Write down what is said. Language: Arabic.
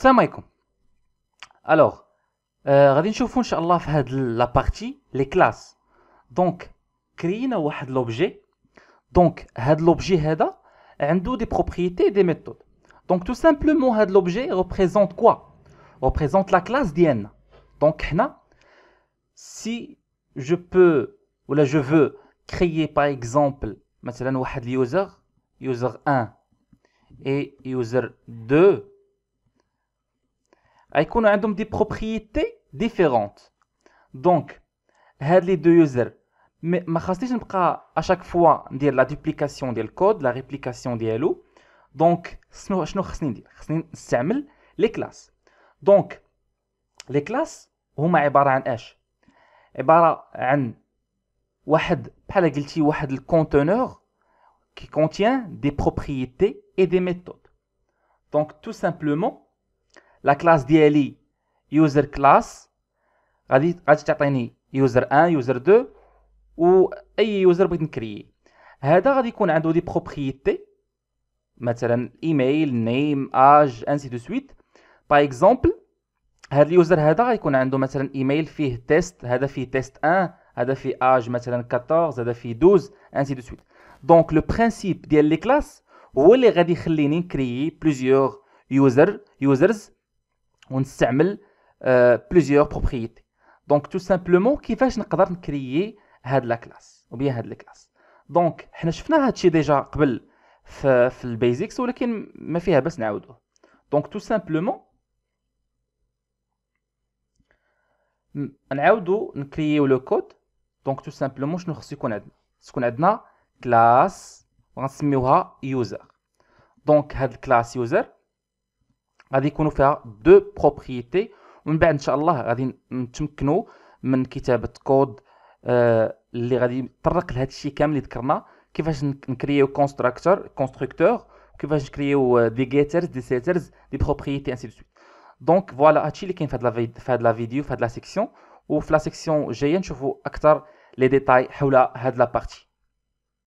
السلام عليكم الوغ آه، غادي نشوفوا ان شاء الله في هاد لا بارتي لي كلاس دونك كرينا واحد لوبجي دونك هاد لوبجي هذا عنده دي بروبريتي دي ميثود دونك تو سامبلومون هاد لوبجي ريبريزونت كوا ريبريزونت لا كلاس ديالنا دونك حنا سي جو بو ولا جو فو كريي باغ اكزومبل مثلا واحد اليوزر يوزر 1 اي يوزر 2 Il y a des propriétés différentes. Donc, les deux mais je vais dire à chaque fois la duplication du code, la réplication du LO. Donc, les classes. Donc, les classes, c'est un conteneur qui contient des propriétés et des méthodes. Donc, tout simplement, لا كلاس ديالي يوزر كلاس غادي غادي تعطيني يوزر 1 يوزر 2 واي يوزر بغيت نكريي هذا غادي يكون عنده دي بروبريتي مثلا ايميل نيم اج انسي دو سويت باغ اكزومبل هاد اليوزر هذا غيكون عنده مثلا ايميل فيه تيست هذا فيه تيست 1 هذا فيه اج مثلا 14 هذا فيه 12 انسي دو سويت دونك لو برينسيپ ديال لي كلاس هو اللي غادي يخليني نكريي بلوزيور يوزر يوزرز ونستعمل بليزيور بروبريتي دونك تو سامبلومون كيفاش نقدر نكريي هاد لا كلاس وبيا هاد لي كلاس دونك حنا شفنا هادشي ديجا قبل في, في البيزيكس ولكن ما فيها باس نعاودوه دونك تو سامبلومون نعاودو نكرييو لو كود دونك تو سامبلومون شنو خصو يكون عندنا تكون عندنا كلاس وغنسميوها يوزر دونك هاد الكلاس يوزر غادي يكونوا فيها دو بروبريتي ومن بعد ان شاء الله غادي نتمكنوا من كتابه كود آه اللي غادي يتطرق لهذا الشيء كامل اللي ذكرنا كيفاش نكريو كونستراكتور كونستركتور كيفاش نكريو دي جيترز دي سيترز دي بروبريتي انسي دو دونك فوالا هادشي اللي كاين في هاد في هاد لا فيديو في هاد لا سيكسيون وفي لا سيكسيون جايه نشوفوا اكثر لي ديتاي حول هاد لا بارتي